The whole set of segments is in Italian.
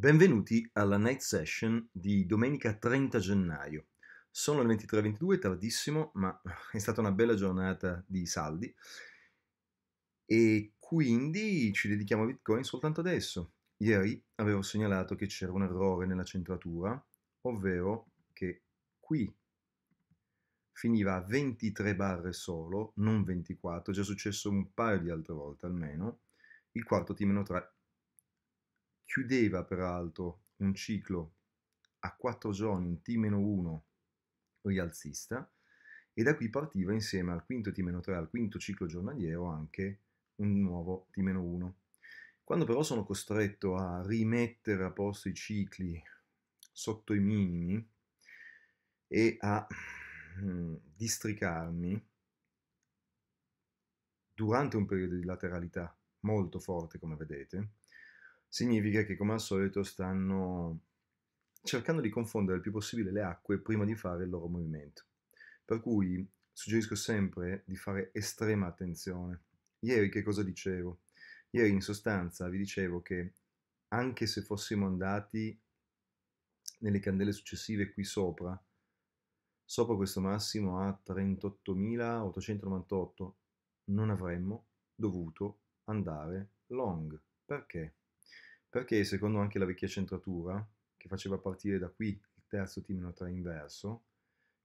Benvenuti alla night session di domenica 30 gennaio. Sono le 23.22, tardissimo, ma è stata una bella giornata di saldi e quindi ci dedichiamo a Bitcoin soltanto adesso. Ieri avevo segnalato che c'era un errore nella centratura, ovvero che qui finiva a 23 barre solo, non 24, è già successo un paio di altre volte almeno, il quarto T-3 Chiudeva peraltro un ciclo a quattro giorni in T-1 rialzista e da qui partiva insieme al quinto T-3, al quinto ciclo giornaliero anche un nuovo T-1. Quando però sono costretto a rimettere a posto i cicli sotto i minimi e a mm, districarmi durante un periodo di lateralità molto forte come vedete, significa che come al solito stanno cercando di confondere il più possibile le acque prima di fare il loro movimento. Per cui suggerisco sempre di fare estrema attenzione. Ieri che cosa dicevo? Ieri in sostanza vi dicevo che anche se fossimo andati nelle candele successive qui sopra, sopra questo massimo a 38.898, non avremmo dovuto andare long. Perché? perché secondo anche la vecchia centratura, che faceva partire da qui il terzo T-3 inverso,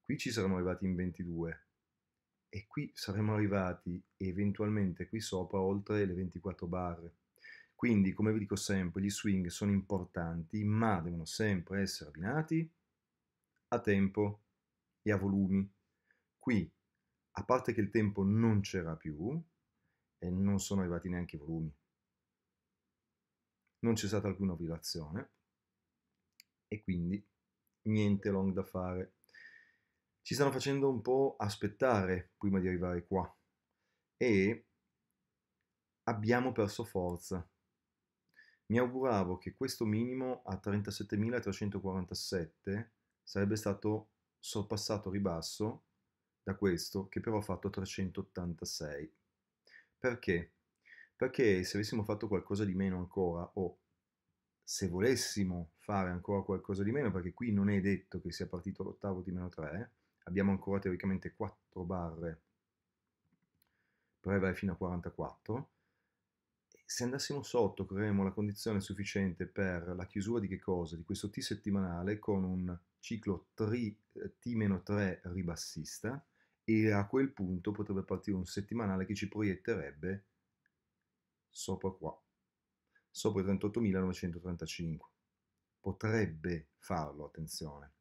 qui ci saremmo arrivati in 22 e qui saremmo arrivati eventualmente qui sopra oltre le 24 barre. Quindi, come vi dico sempre, gli swing sono importanti, ma devono sempre essere abbinati a tempo e a volumi. Qui, a parte che il tempo non c'era più, e non sono arrivati neanche i volumi non c'è stata alcuna violazione e quindi niente long da fare. Ci stanno facendo un po' aspettare prima di arrivare qua e abbiamo perso forza. Mi auguravo che questo minimo a 37.347 sarebbe stato sorpassato a ribasso da questo che però ha fatto 386. Perché? Perché se avessimo fatto qualcosa di meno ancora, o se volessimo fare ancora qualcosa di meno, perché qui non è detto che sia partito l'ottavo di meno 3, abbiamo ancora teoricamente 4 barre per arrivare fino a 44, se andassimo sotto creeremo la condizione sufficiente per la chiusura di che cosa? Di questo T settimanale con un ciclo tri, eh, T-3 ribassista e a quel punto potrebbe partire un settimanale che ci proietterebbe sopra qua, sopra i 38.935. Potrebbe farlo, attenzione.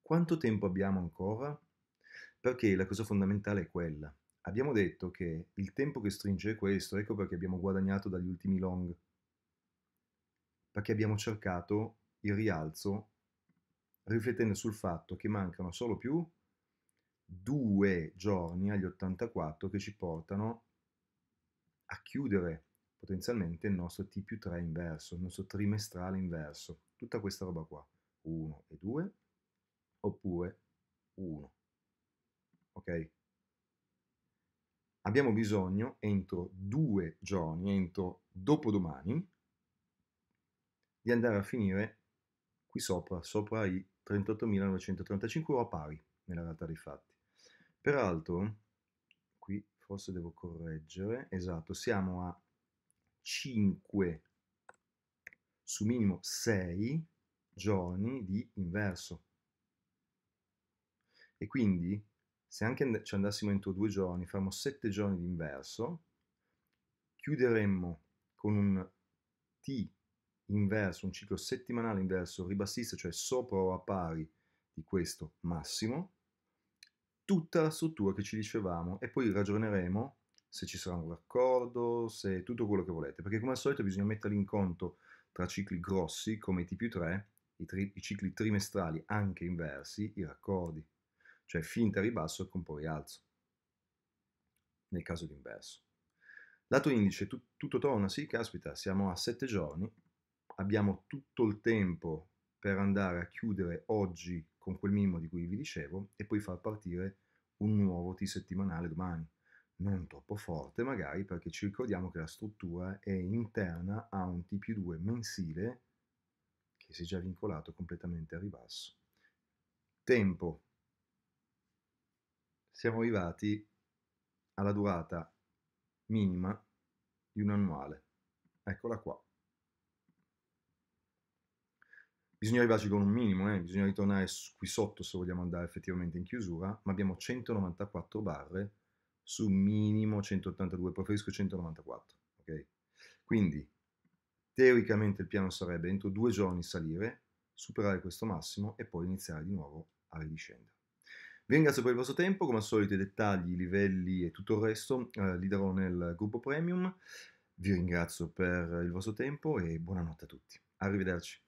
Quanto tempo abbiamo ancora? Perché la cosa fondamentale è quella. Abbiamo detto che il tempo che stringe è questo, ecco perché abbiamo guadagnato dagli ultimi long. Perché abbiamo cercato il rialzo riflettendo sul fatto che mancano solo più due giorni agli 84 che ci portano a chiudere potenzialmente il nostro t più 3 inverso, il nostro trimestrale inverso, tutta questa roba qua, 1 e 2, oppure 1. Ok? Abbiamo bisogno entro due giorni, entro dopodomani, di andare a finire qui sopra, sopra i 38.935 euro pari nella realtà dei fatti. Peraltro, qui forse devo correggere, esatto, siamo a 5 su minimo 6 giorni di inverso. E quindi, se anche ci cioè andassimo entro due giorni, faremo 7 giorni di inverso, chiuderemmo con un T inverso, un ciclo settimanale inverso ribassista, cioè sopra o a pari di questo massimo, tutta la struttura che ci dicevamo e poi ragioneremo se ci sarà un raccordo, se tutto quello che volete, perché come al solito bisogna metterli in conto tra cicli grossi come i T più 3, i, tri, i cicli trimestrali anche inversi, i raccordi, cioè finta ribasso e con poi rialzo, nel caso di inverso. Lato indice, tu, tutto torna, sì, caspita, siamo a 7 giorni, abbiamo tutto il tempo per andare a chiudere oggi con quel minimo di cui vi dicevo e poi far partire un nuovo T settimanale domani non troppo forte magari, perché ci ricordiamo che la struttura è interna a un TP2 mensile che si è già vincolato completamente a ribasso. Tempo. Siamo arrivati alla durata minima di un annuale. Eccola qua. Bisogna arrivarci con un minimo, eh? bisogna ritornare qui sotto se vogliamo andare effettivamente in chiusura, ma abbiamo 194 barre su minimo 182, preferisco 194. Okay? Quindi teoricamente il piano sarebbe entro due giorni salire, superare questo massimo e poi iniziare di nuovo a ridiscendere. Vi ringrazio per il vostro tempo, come al solito i dettagli, i livelli e tutto il resto eh, li darò nel gruppo premium. Vi ringrazio per il vostro tempo e buonanotte a tutti. Arrivederci.